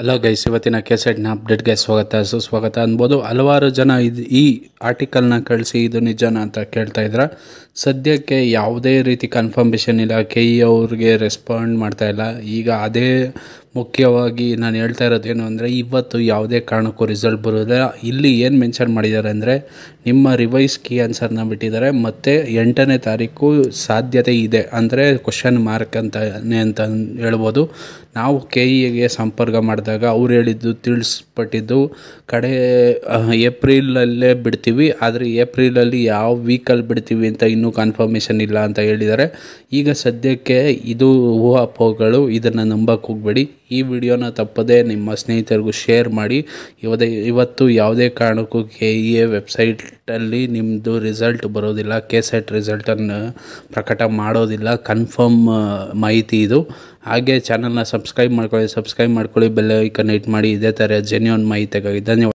hello guys ಇವತ್ತಿನ ಕೆಸೆಟ್ನ ಅಪ್ಡೇಟ್ಗೆ ಸ್ವಾಗತ ಸುಸ್ವಾಗತ ಅನ್ಬೋದು ಹಲವಾರು ಜನ ಇದು ಈ ಆರ್ಟಿಕಲ್ನ ಕಳಿಸಿ ಇದು ನಿಜನ ಅಂತ ಕೇಳ್ತಾ ಇದ್ರ ಸದ್ಯಕ್ಕೆ ಯಾವುದೇ ರೀತಿ ಕನ್ಫರ್ಮೇಷನ್ ಇಲ್ಲ ಕೆ e ಅವ್ರಿಗೆ ರೆಸ್ಪಾಂಡ್ ಮಾಡ್ತಾ ಇಲ್ಲ ಈಗ ಅದೇ ಮುಖ್ಯವಾಗಿ ನಾನು ಹೇಳ್ತಾ ಇರೋದೇನು ಅಂದರೆ ಇವತ್ತು ಯಾವುದೇ ಕಾರಣಕ್ಕೂ ರಿಸಲ್ಟ್ ಬರೋದಿಲ್ಲ ಇಲ್ಲಿ ಏನು ಮೆನ್ಷನ್ ಮಾಡಿದ್ದಾರೆ ಅಂದರೆ ನಿಮ್ಮ ರಿವೈಸ್ ಕೀ ಆನ್ಸರ್ನ ಬಿಟ್ಟಿದ್ದಾರೆ ಮತ್ತು ಎಂಟನೇ ತಾರೀಕು ಸಾಧ್ಯತೆ ಇದೆ ಅಂದರೆ ಕ್ವಶನ್ ಮಾರ್ಕ್ ಅಂತಾನೆ ಅಂತ ಹೇಳ್ಬೋದು ನಾವು ಕೆ ಇಗೆ e ಸಂಪರ್ಕ ಮಾಡಿದಾಗ ಅವ್ರು ಹೇಳಿದ್ದು ತಿಳಿಸ್ಪಟ್ಟಿದ್ದು ಕಡೆ ಏಪ್ರಿಲಲ್ಲೇ ಬಿಡ್ತೀವಿ ಆದರೆ ಏಪ್ರಿಲಲ್ಲಿ ಯಾವ ವೀಕಲ್ಲಿ ಬಿಡ್ತೀವಿ ಅಂತ ಇನ್ನೂ ಕನ್ಫರ್ಮೇಷನ್ ಇಲ್ಲ ಅಂತ ಹೇಳಿದ್ದಾರೆ ಈಗ ಸದ್ಯಕ್ಕೆ ಇದು ಊಹಾಪೋಹಗಳು ಇದನ್ನು ನಂಬಕ್ಕೆ ಹೋಗ್ಬೇಡಿ ಈ ವಿಡಿಯೋನ ತಪ್ಪದೇ ನಿಮ್ಮ ಸ್ನೇಹಿತರಿಗೂ ಶೇರ್ ಮಾಡಿ ಇವದೇ ಇವತ್ತು ಯಾವುದೇ ಕಾರಣಕ್ಕೂ ಕೆ ಇ ಎ ವೆಬ್ಸೈಟಲ್ಲಿ ನಿಮ್ಮದು ರಿಸಲ್ಟ್ ಬರೋದಿಲ್ಲ ಕೆ ಸೆಟ್ ರಿಸಲ್ಟನ್ನು ಪ್ರಕಟ ಮಾಡೋದಿಲ್ಲ ಕನ್ಫರ್ಮ್ ಮಾಹಿತಿ ಇದು ಹಾಗೆ ಚಾನಲ್ನ ಸಬ್ಸ್ಕ್ರೈಬ್ ಮಾಡ್ಕೊಳ್ಳಿ ಸಬ್ಸ್ಕ್ರೈಬ್ ಮಾಡ್ಕೊಳ್ಳಿ ಬೆಲ್ ಐಕನ್ ಇಟ್ ಮಾಡಿ ಇದೇ ಥರ ಜೆನ್ಯೂನ್ ಮಾಹಿತಿಗಾಗಿ ಧನ್ಯವಾದ